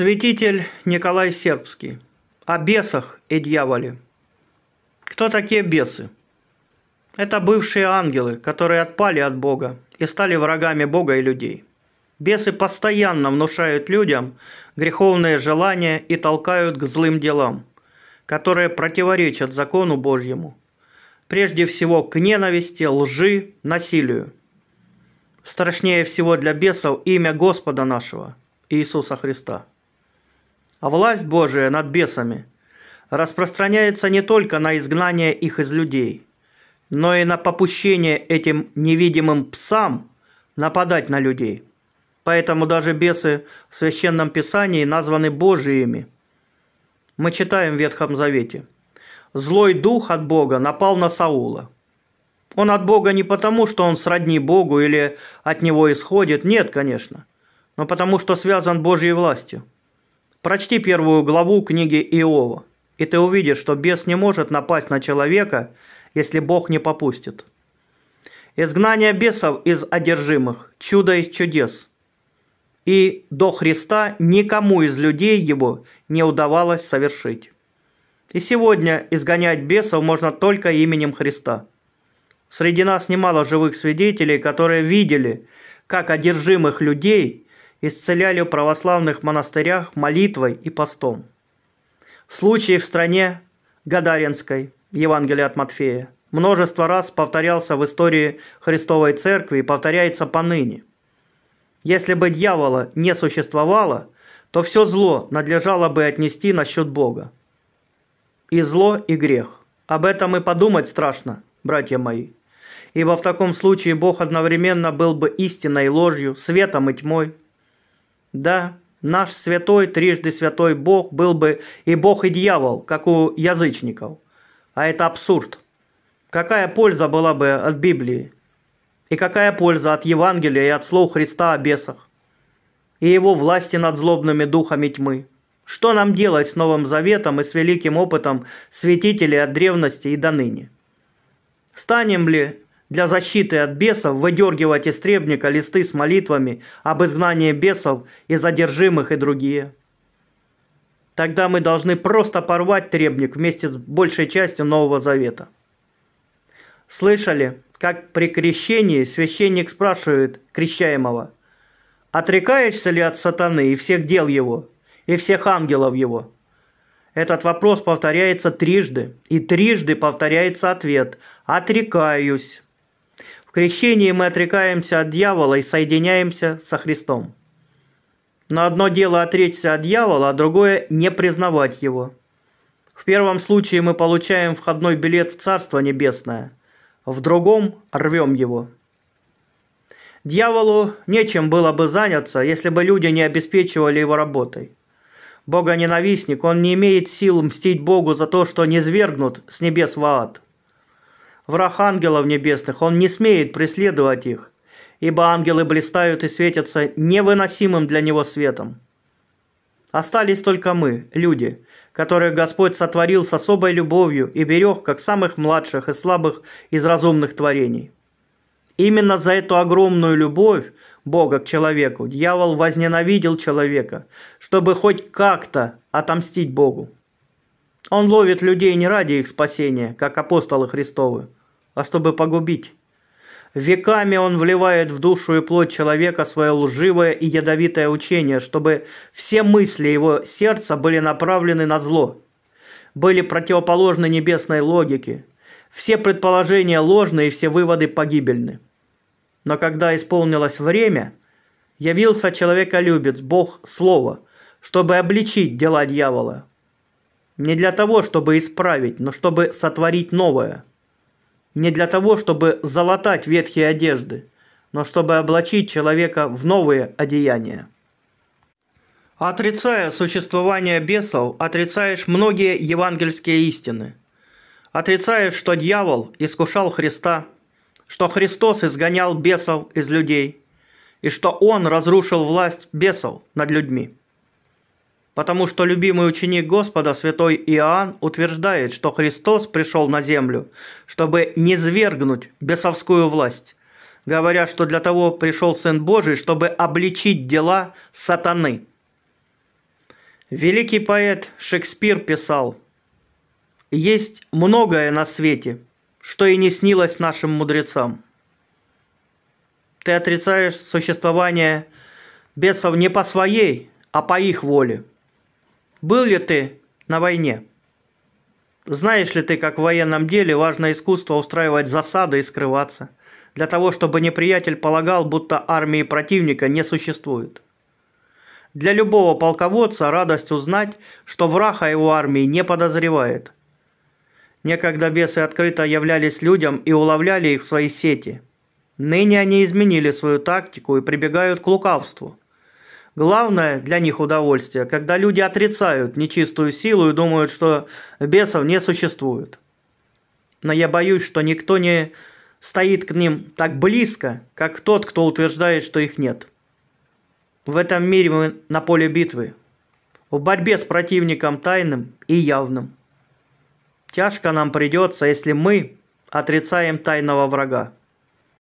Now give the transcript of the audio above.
Святитель Николай Сербский. О бесах и дьяволе. Кто такие бесы? Это бывшие ангелы, которые отпали от Бога и стали врагами Бога и людей. Бесы постоянно внушают людям греховные желания и толкают к злым делам, которые противоречат закону Божьему. Прежде всего к ненависти, лжи, насилию. Страшнее всего для бесов имя Господа нашего, Иисуса Христа а власть Божия над бесами распространяется не только на изгнание их из людей, но и на попущение этим невидимым псам нападать на людей. Поэтому даже бесы в Священном Писании названы Божиими. Мы читаем в Ветхом Завете. «Злой дух от Бога напал на Саула». Он от Бога не потому, что он сродни Богу или от него исходит, нет, конечно, но потому, что связан Божьей властью – Прочти первую главу книги Иова, и ты увидишь, что бес не может напасть на человека, если Бог не попустит. Изгнание бесов из одержимых – чудо из чудес. И до Христа никому из людей его не удавалось совершить. И сегодня изгонять бесов можно только именем Христа. Среди нас немало живых свидетелей, которые видели, как одержимых людей – исцеляли в православных монастырях молитвой и постом. Случай в стране Гадаринской, Евангелие от Матфея, множество раз повторялся в истории Христовой Церкви и повторяется поныне. Если бы дьявола не существовало, то все зло надлежало бы отнести на счет Бога. И зло, и грех. Об этом и подумать страшно, братья мои. Ибо в таком случае Бог одновременно был бы истиной и ложью, светом и тьмой – да, наш святой, трижды святой Бог был бы и Бог, и дьявол, как у язычников. А это абсурд. Какая польза была бы от Библии? И какая польза от Евангелия и от слов Христа о бесах? И его власти над злобными духами тьмы? Что нам делать с Новым Заветом и с великим опытом святителей от древности и до ныне? Станем ли для защиты от бесов выдергивать из требника листы с молитвами об изгнании бесов и задержимых и другие. Тогда мы должны просто порвать требник вместе с большей частью Нового Завета. Слышали, как при крещении священник спрашивает крещаемого, «Отрекаешься ли от сатаны и всех дел его, и всех ангелов его?» Этот вопрос повторяется трижды, и трижды повторяется ответ «Отрекаюсь» крещении мы отрекаемся от дьявола и соединяемся со Христом. Но одно дело отречься от дьявола, а другое – не признавать его. В первом случае мы получаем входной билет в Царство Небесное, в другом – рвем его. Дьяволу нечем было бы заняться, если бы люди не обеспечивали его работой. Бога-ненавистник, он не имеет сил мстить Богу за то, что не свергнут с небес в ад – враг ангелов небесных, он не смеет преследовать их, ибо ангелы блистают и светятся невыносимым для него светом. Остались только мы, люди, которых Господь сотворил с особой любовью и берег, как самых младших и слабых из разумных творений. Именно за эту огромную любовь Бога к человеку дьявол возненавидел человека, чтобы хоть как-то отомстить Богу. Он ловит людей не ради их спасения, как апостолы Христовы, а чтобы погубить. Веками он вливает в душу и плоть человека свое лживое и ядовитое учение, чтобы все мысли его сердца были направлены на зло, были противоположны небесной логике. Все предположения ложны и все выводы погибельны. Но когда исполнилось время, явился человеколюбец, Бог Слово, чтобы обличить дела дьявола. Не для того, чтобы исправить, но чтобы сотворить новое – не для того, чтобы залатать ветхие одежды, но чтобы облачить человека в новые одеяния. Отрицая существование бесов, отрицаешь многие евангельские истины. Отрицаешь, что дьявол искушал Христа, что Христос изгонял бесов из людей, и что Он разрушил власть бесов над людьми потому что любимый ученик Господа, святой Иоанн, утверждает, что Христос пришел на землю, чтобы не свергнуть бесовскую власть, говоря, что для того пришел Сын Божий, чтобы обличить дела сатаны. Великий поэт Шекспир писал, «Есть многое на свете, что и не снилось нашим мудрецам. Ты отрицаешь существование бесов не по своей, а по их воле – был ли ты на войне? Знаешь ли ты, как в военном деле важно искусство устраивать засады и скрываться, для того, чтобы неприятель полагал, будто армии противника не существует? Для любого полководца радость узнать, что враг о его армии не подозревает. Некогда бесы открыто являлись людям и уловляли их в свои сети. Ныне они изменили свою тактику и прибегают к лукавству – Главное для них удовольствие, когда люди отрицают нечистую силу и думают, что бесов не существует. Но я боюсь, что никто не стоит к ним так близко, как тот, кто утверждает, что их нет. В этом мире мы на поле битвы, в борьбе с противником тайным и явным. Тяжко нам придется, если мы отрицаем тайного врага.